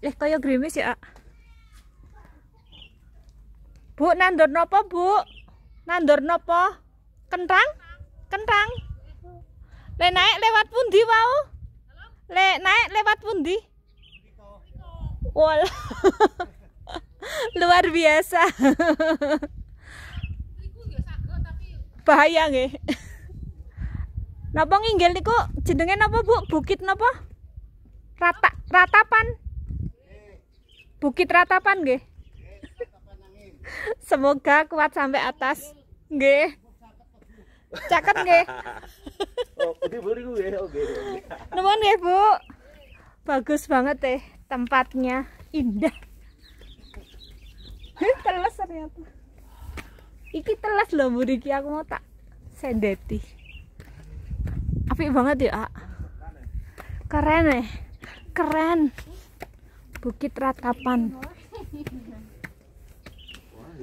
Leh kaya grimis ya, Bu, nandur nopo, Bu? Nandur nopo? Kentang? Kentang. Le naik lewat pundi wau? Le naik lewat pundi? Wal. Luar biasa. Bahaya nggih. Napa nginggil niku jenenge napa, Bu? Bukit napa? Rata rata ratapan. Bukit Ratapan nggih. Semoga kuat sampai atas. Nggih. Caket nggih. Oh, Nuwun Bu. Bagus banget teh tempatnya. Indah. Terus ternyata. Iki telas loh Bu Riki aku mau tak sendeti. Apik banget ya, Keren eh. Keren. Bukit Ratapan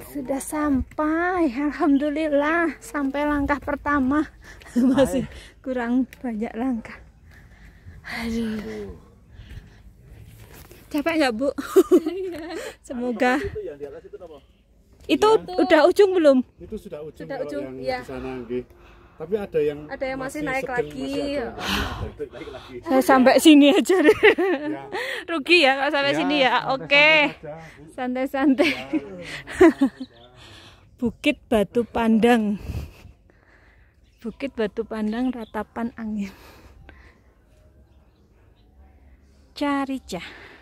sudah sampai Alhamdulillah sampai langkah pertama masih kurang banyak langkah aduh capek nggak bu semoga itu, udah ujung belum itu sudah ujung sudah ujung ya di sana tapi ada yang ada yang masih, masih naik lagi, masih ada, nah, Saya sampai sini aja deh ya. rugi ya kalau sampai ya, sini ya santai, oke santai-santai ya. Bukit Batu Pandang Bukit Batu Pandang ratapan angin cari Carica